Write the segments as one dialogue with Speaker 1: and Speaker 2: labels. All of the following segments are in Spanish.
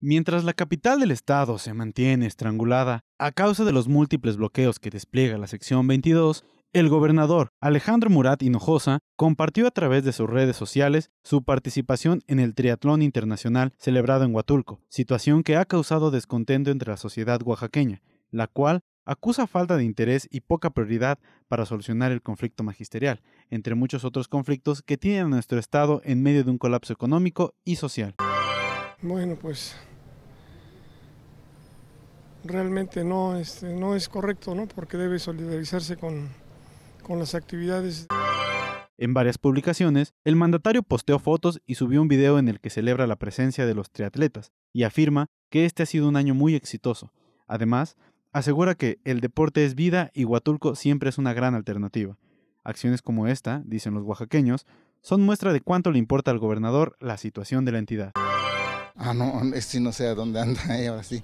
Speaker 1: Mientras la capital del estado se mantiene estrangulada a causa de los múltiples bloqueos que despliega la sección 22, el gobernador Alejandro Murat Hinojosa compartió a través de sus redes sociales su participación en el triatlón internacional celebrado en Huatulco, situación que ha causado descontento entre la sociedad oaxaqueña, la cual acusa falta de interés y poca prioridad para solucionar el conflicto magisterial, entre muchos otros conflictos que tiene nuestro Estado en medio de un colapso económico y social.
Speaker 2: Bueno, pues realmente no, este, no es correcto, ¿no? porque debe solidarizarse con, con las actividades.
Speaker 1: En varias publicaciones, el mandatario posteó fotos y subió un video en el que celebra la presencia de los triatletas y afirma que este ha sido un año muy exitoso. Además, asegura que el deporte es vida y Huatulco siempre es una gran alternativa. Acciones como esta, dicen los oaxaqueños, son muestra de cuánto le importa al gobernador la situación de la entidad. Ah, no, este no sé a dónde anda, eh, ahora sí.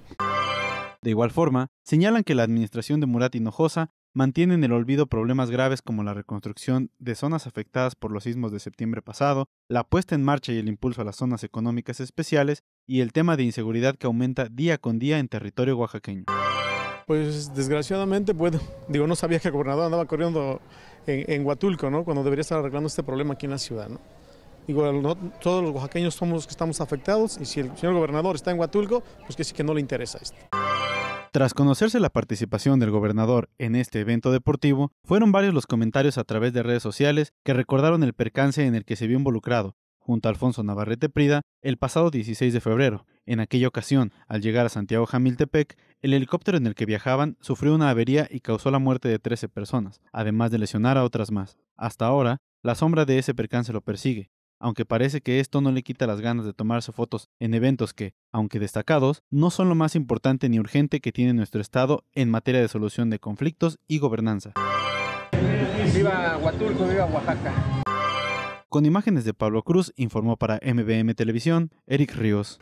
Speaker 1: De igual forma, señalan que la administración de Murat Hinojosa mantiene en el olvido problemas graves como la reconstrucción de zonas afectadas por los sismos de septiembre pasado, la puesta en marcha y el impulso a las zonas económicas especiales y el tema de inseguridad que aumenta día con día en territorio oaxaqueño.
Speaker 2: Pues desgraciadamente, bueno, digo, no sabía que el gobernador andaba corriendo en, Huatulco, ¿no? Cuando debería estar arreglando este problema aquí en la ciudad, ¿no? Digo, todos los oaxaqueños somos los que estamos afectados y si el señor gobernador está en Huatulco, pues que sí que no le interesa esto.
Speaker 1: Tras conocerse la participación del gobernador en este evento deportivo, fueron varios los comentarios a través de redes sociales que recordaron el percance en el que se vio involucrado, junto a Alfonso Navarrete Prida, el pasado 16 de febrero. En aquella ocasión, al llegar a Santiago Jamiltepec, el helicóptero en el que viajaban sufrió una avería y causó la muerte de 13 personas, además de lesionar a otras más. Hasta ahora, la sombra de ese percance lo persigue, aunque parece que esto no le quita las ganas de tomarse fotos en eventos que, aunque destacados, no son lo más importante ni urgente que tiene nuestro Estado en materia de solución de conflictos y gobernanza.
Speaker 2: Viva Huatulco, viva
Speaker 1: Oaxaca. Con imágenes de Pablo Cruz, informó para MBM Televisión, Eric Ríos.